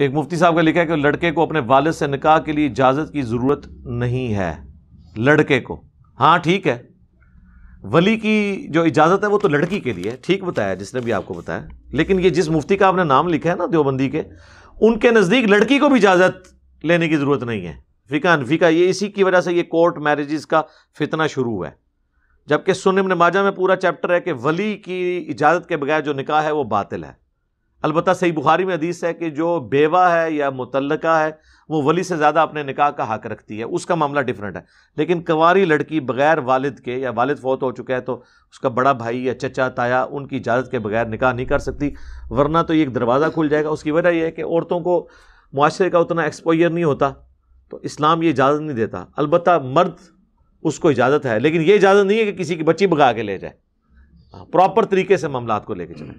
एक मुफ्ती साहब का लिखा है कि लड़के को अपने वालद से निकाह के लिए इजाज़त की ज़रूरत नहीं है लड़के को हाँ ठीक है वली की जो इजाज़त है वो तो लड़की के लिए ठीक बताया जिसने भी आपको बताया लेकिन ये जिस मुफ्ती का आपने नाम लिखा है ना देवबंदी के उनके नज़दीक लड़की को भी इजाज़त लेने की ज़रूरत नहीं है फ़िका अनफिका ये इसी की वजह से ये कोर्ट मैरिज़ का फितना शुरू हुआ है जबकि सुनिम नमाजा में पूरा चैप्टर है कि वली की इजाज़त के बगैर जो निकाह है वो बातिल है अलबत् सही बुखारी में हदीस है कि जो बेवा है या मुतलका है वो वली से ज़्यादा अपने निकाह का हक रखती है उसका मामला डिफरेंट है लेकिन कंवारी लड़की बगैर वालिद के या वालिद फौत हो चुका है तो उसका बड़ा भाई या चचा ताया उनकी इजाज़त के बगैर निकाह नहीं कर सकती वरना तो ये एक दरवाज़ा खुल जाएगा उसकी वजह यह है कि औरतों को माशरे का उतना एक्सपोजर नहीं होता तो इस्लाम ये इजाज़त नहीं देता अलबत् मर्द उसको इजाज़त है लेकिन ये इजाज़त नहीं है कि किसी की बच्ची भगा के ले जाए प्रॉपर हाँ, तरीके से मामला को लेके चलें